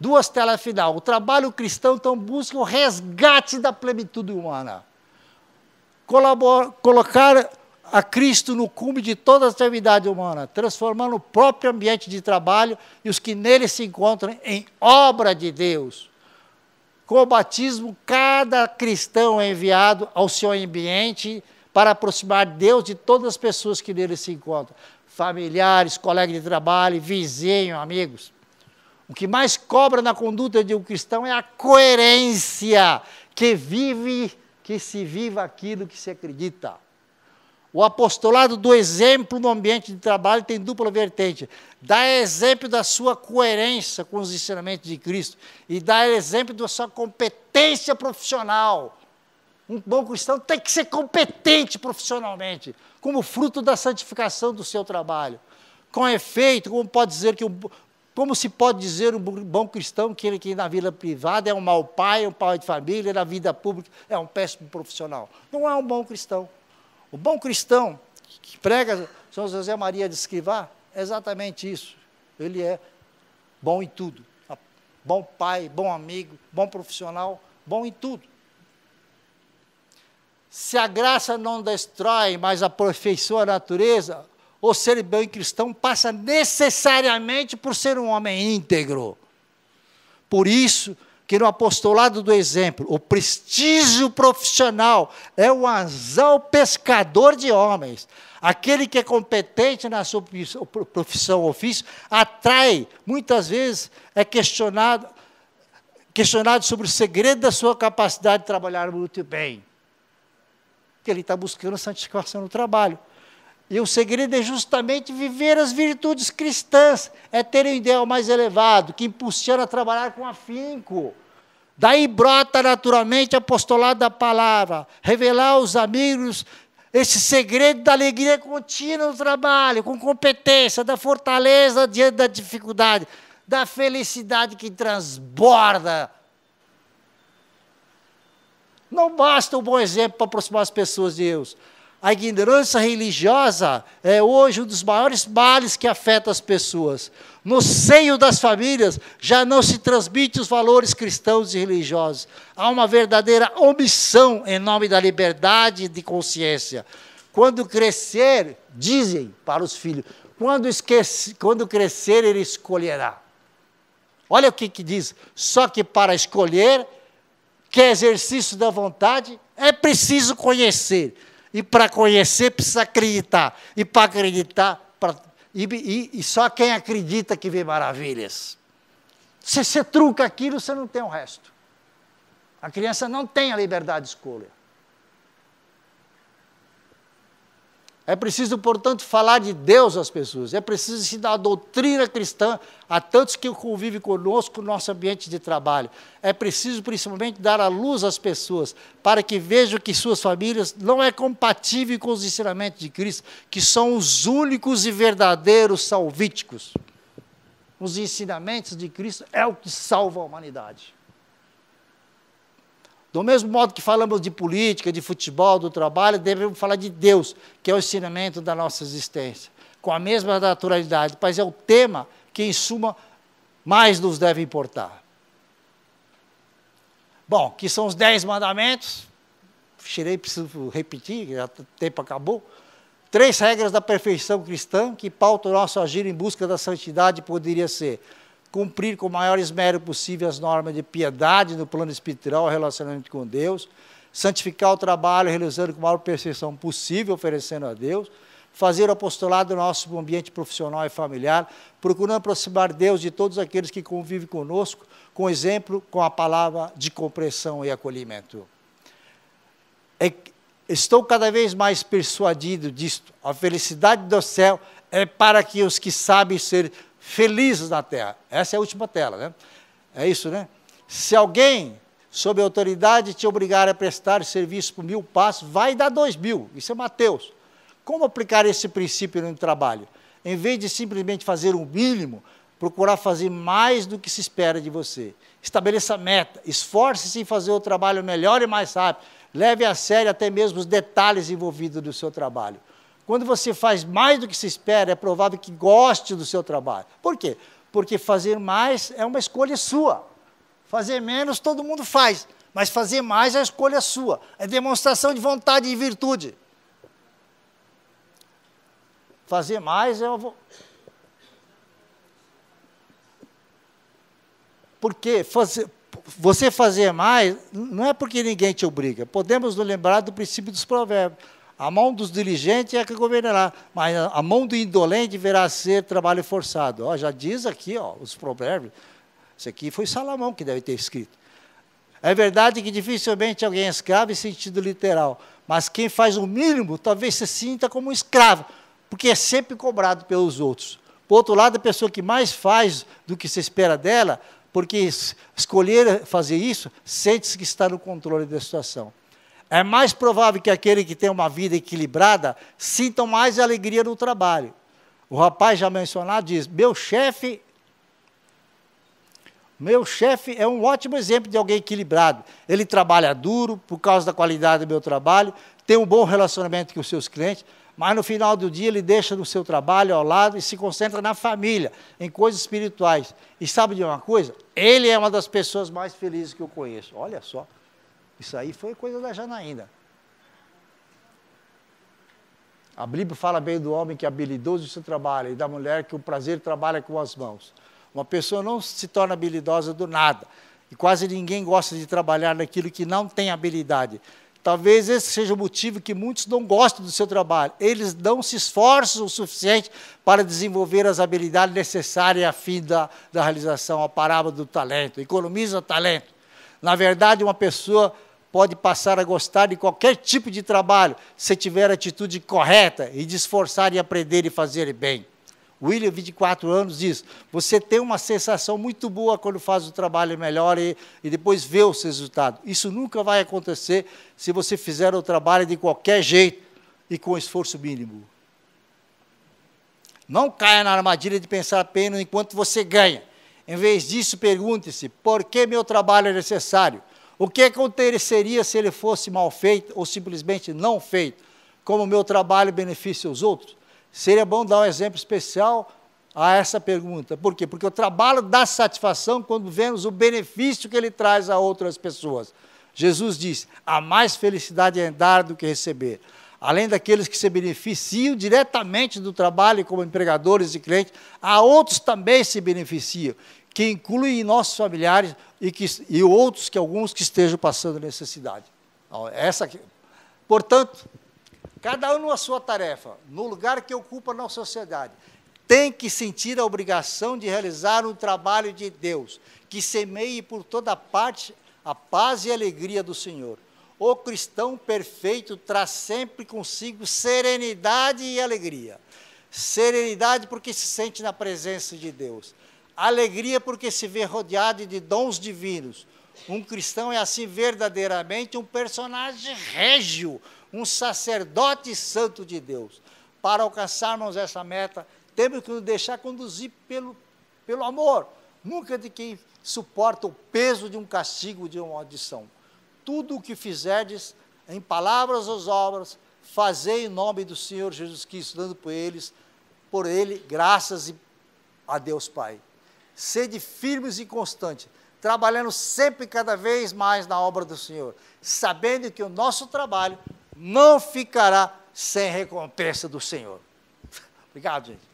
Duas telas final. O trabalho cristão então busca o resgate da plenitude humana. Colabor, colocar a Cristo no cume de toda a atividade humana, transformando o próprio ambiente de trabalho e os que nele se encontram em obra de Deus. Com o batismo, cada cristão é enviado ao seu ambiente para aproximar Deus de todas as pessoas que nele se encontram familiares, colegas de trabalho, vizinhos, amigos. O que mais cobra na conduta de um cristão é a coerência que vive, que se viva aquilo que se acredita. O apostolado do exemplo no ambiente de trabalho tem dupla vertente. Dá exemplo da sua coerência com os ensinamentos de Cristo e dá exemplo da sua competência profissional. Um bom cristão tem que ser competente profissionalmente, como fruto da santificação do seu trabalho. Com efeito, como pode dizer que um, como se pode dizer um bom cristão que ele que na vida privada é um mau pai, um pai de família, na vida pública é um péssimo profissional? Não é um bom cristão. O bom cristão que prega São José Maria de Escrivá é exatamente isso. Ele é bom em tudo. Bom pai, bom amigo, bom profissional, bom em tudo. Se a graça não destrói, mas aperfeiçoa a natureza, o ser bem cristão passa necessariamente por ser um homem íntegro. Por isso que no apostolado do exemplo, o prestígio profissional é o anzal pescador de homens. Aquele que é competente na sua profissão, ofício, atrai, muitas vezes é questionado, questionado sobre o segredo da sua capacidade de trabalhar muito bem. Porque ele está buscando santificação no trabalho. E o segredo é justamente viver as virtudes cristãs, é ter um ideal mais elevado, que impulsiona a trabalhar com afinco. Daí brota naturalmente o apostolado da palavra, revelar aos amigos esse segredo da alegria contínua no trabalho, com competência, da fortaleza diante da dificuldade, da felicidade que transborda. Não basta um bom exemplo para aproximar as pessoas de Deus. A ignorância religiosa é hoje um dos maiores males que afeta as pessoas. No seio das famílias já não se transmite os valores cristãos e religiosos. Há uma verdadeira omissão em nome da liberdade de consciência. Quando crescer, dizem para os filhos, quando, esquece, quando crescer ele escolherá. Olha o que, que diz. Só que para escolher, que é exercício da vontade, é preciso conhecer e para conhecer precisa acreditar. E para acreditar, pra... E, e, e, só quem acredita que vê maravilhas. Se você truca aquilo, você não tem o resto. A criança não tem a liberdade de escolha. É preciso, portanto, falar de Deus às pessoas. É preciso ensinar a doutrina cristã a tantos que convivem conosco no nosso ambiente de trabalho. É preciso, principalmente, dar a luz às pessoas para que vejam que suas famílias não é compatível com os ensinamentos de Cristo, que são os únicos e verdadeiros salvíticos. Os ensinamentos de Cristo é o que salva a humanidade. Do mesmo modo que falamos de política, de futebol, do trabalho, devemos falar de Deus, que é o ensinamento da nossa existência, com a mesma naturalidade, mas é o tema que, em suma, mais nos deve importar. Bom, que são os dez mandamentos, tirei, preciso repetir, já o tempo acabou. Três regras da perfeição cristã que pautam o nosso agir em busca da santidade poderia ser cumprir com o maior esmero possível as normas de piedade no plano espiritual, o relacionamento com Deus, santificar o trabalho, realizando com a maior perfeição possível, oferecendo a Deus, fazer o apostolado no nosso ambiente profissional e familiar, procurando aproximar Deus de todos aqueles que convivem conosco, com exemplo, com a palavra de compreensão e acolhimento. É, estou cada vez mais persuadido disto. A felicidade do céu é para que os que sabem ser felizes na terra. Essa é a última tela, né? É isso, né? Se alguém, sob autoridade, te obrigar a prestar serviço por mil passos, vai dar dois mil. Isso é Mateus. Como aplicar esse princípio no trabalho? Em vez de simplesmente fazer o um mínimo, procurar fazer mais do que se espera de você. Estabeleça meta, esforce-se em fazer o trabalho melhor e mais rápido. Leve a sério até mesmo os detalhes envolvidos do seu trabalho. Quando você faz mais do que se espera, é provável que goste do seu trabalho. Por quê? Porque fazer mais é uma escolha sua. Fazer menos todo mundo faz, mas fazer mais é escolha sua. É demonstração de vontade e virtude. Fazer mais é uma Porque fazer, você fazer mais não é porque ninguém te obriga. Podemos nos lembrar do princípio dos provérbios. A mão dos diligentes é que governará, mas a mão do indolente verá ser trabalho forçado. Ó, já diz aqui ó, os provérbios. Isso aqui foi Salomão que deve ter escrito. É verdade que dificilmente alguém é escravo em sentido literal, mas quem faz o mínimo talvez se sinta como um escravo, porque é sempre cobrado pelos outros. Por outro lado, a pessoa que mais faz do que se espera dela, porque escolher fazer isso, sente-se que está no controle da situação. É mais provável que aquele que tem uma vida equilibrada sinta mais alegria no trabalho. O rapaz já mencionado diz: Meu chefe. Meu chefe é um ótimo exemplo de alguém equilibrado. Ele trabalha duro por causa da qualidade do meu trabalho, tem um bom relacionamento com os seus clientes, mas no final do dia ele deixa o seu trabalho ao lado e se concentra na família, em coisas espirituais. E sabe de uma coisa? Ele é uma das pessoas mais felizes que eu conheço. Olha só. Isso aí foi coisa da Janaína. A Bíblia fala bem do homem que é habilidoso no seu trabalho e da mulher que o prazer trabalha com as mãos. Uma pessoa não se torna habilidosa do nada. E quase ninguém gosta de trabalhar naquilo que não tem habilidade. Talvez esse seja o motivo que muitos não gostam do seu trabalho. Eles não se esforçam o suficiente para desenvolver as habilidades necessárias a fim da, da realização, a parábola do talento. Economiza talento. Na verdade, uma pessoa pode passar a gostar de qualquer tipo de trabalho se tiver a atitude correta e de esforçar e aprender e fazer bem. William, 24 anos, diz: Você tem uma sensação muito boa quando faz o trabalho melhor e, e depois vê os resultados. Isso nunca vai acontecer se você fizer o trabalho de qualquer jeito e com esforço mínimo. Não caia na armadilha de pensar apenas enquanto você ganha. Em vez disso, pergunte-se: por que meu trabalho é necessário? O que aconteceria se ele fosse mal feito ou simplesmente não feito? Como o meu trabalho beneficia os outros? Seria bom dar um exemplo especial a essa pergunta. Por quê? Porque o trabalho dá satisfação quando vemos o benefício que ele traz a outras pessoas. Jesus diz: há mais felicidade em dar do que receber. Além daqueles que se beneficiam diretamente do trabalho como empregadores e clientes, há outros também se beneficiam que inclui nossos familiares e, que, e outros que alguns que estejam passando necessidade. Então, essa aqui. Portanto, cada um na sua tarefa, no lugar que ocupa na sociedade, tem que sentir a obrigação de realizar o um trabalho de Deus, que semeie por toda parte a paz e a alegria do Senhor. O cristão perfeito traz sempre consigo serenidade e alegria. Serenidade porque se sente na presença de Deus. Alegria porque se vê rodeado de dons divinos. Um cristão é assim verdadeiramente um personagem régio, um sacerdote santo de Deus. Para alcançarmos essa meta, temos que nos deixar conduzir pelo, pelo amor, nunca de quem suporta o peso de um castigo, de uma maldição. Tudo o que fizerdes, em palavras ou obras, fazei em nome do Senhor Jesus Cristo, dando por eles, por ele, graças a Deus Pai sede firmes e constantes, trabalhando sempre cada vez mais na obra do Senhor, sabendo que o nosso trabalho não ficará sem recompensa do Senhor. Obrigado, gente.